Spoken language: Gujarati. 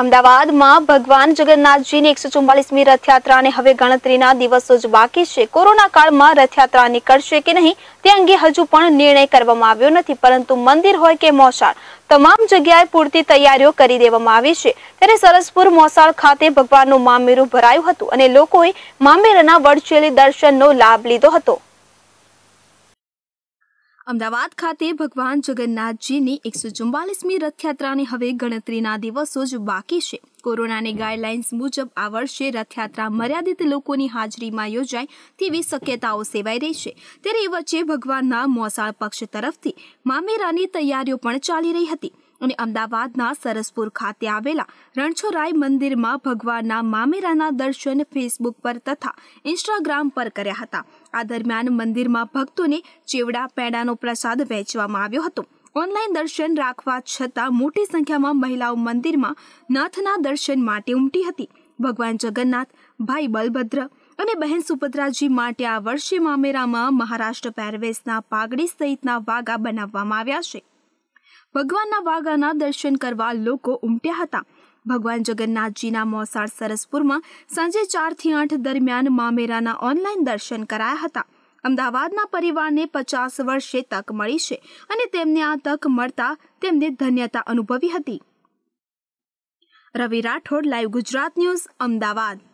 અમદાવાદમાં ભગવાન જગન્નાથજીની એકસો ચુમ્બાલીસમી રથયાત્રાને હવે ગણતરીના દિવસો જ બાકી છે કોરોના કાળમાં રથયાત્રા નીકળશે કે નહીં તે અંગે હજુ પણ નિર્ણય કરવામાં આવ્યો નથી પરંતુ મંદિર હોય કે મોસાળ તમામ જગ્યાએ પૂરતી તૈયારીઓ કરી દેવામાં આવી છે ત્યારે સરસપુર મોસાળ ખાતે ભગવાનનું મામેરું ભરાયું હતું અને લોકોએ મામેરાના વર્ચ્યુઅલી દર્શનનો લાભ લીધો હતો અમદાવાદ ખાતે ભગવાન જગન્નાથજીની એકસો ચુમ્બાલીસમી રથયાત્રાની હવે ગણતરીના દિવસો જ બાકી છે કોરોનાની ગાઈડલાઇન્સ મુજબ આ વર્ષે રથયાત્રા મર્યાદિત લોકોની હાજરીમાં યોજાય તેવી શક્યતાઓ સેવાઈ રહી છે ત્યારે એ વચ્ચે ભગવાનના મોસાળ પક્ષ તરફથી મામેરાની તૈયારીઓ પણ ચાલી રહી હતી અને અમદાવાદના સરસપુર ખાતે આવેલા રણછોરાય મંદિરમાં ભગવાનના મામેરાના દર્શન ફેસબુક પર તથા ઇન્સ્ટાગ્રામ પર કર્યા હતા આ દરમિયાન મંદિરમાં ભક્તોને ચેવડા પેડાનો પ્રસાદ વહેંચવામાં આવ્યો હતો ઓનલાઈન દર્શન રાખવા છતાં મોટી સંખ્યામાં મહિલાઓ મંદિરમાં નાથના દર્શન માટે ઉમટી હતી ભગવાન જગન્નાથ ભાઈ બલભદ્ર અને બહેન સુભદ્રાજી માટે આ વર્ષે મામેરામાં મહારાષ્ટ્ર પહેરવેશના પાગડી સહિતના વાગા બનાવવામાં આવ્યા છે ભગવાનના વાઘાના દર્શન કરવા લોકો ઉમટ્યા હતા ભગવાન જગન્નાથજીના મોસાળ સરસપુરમાં સાંજે ચારથી આઠ દરમિયાન મામેરાના ઓનલાઈન દર્શન કરાયા હતા અમદાવાદના પરિવારને પચાસ વર્ષે તક મળી છે અને તેમને આ તક મળતા તેમને ધન્યતા અનુભવી હતી રવિ રાઠોડ લાઈવ ગુજરાત ન્યૂઝ અમદાવાદ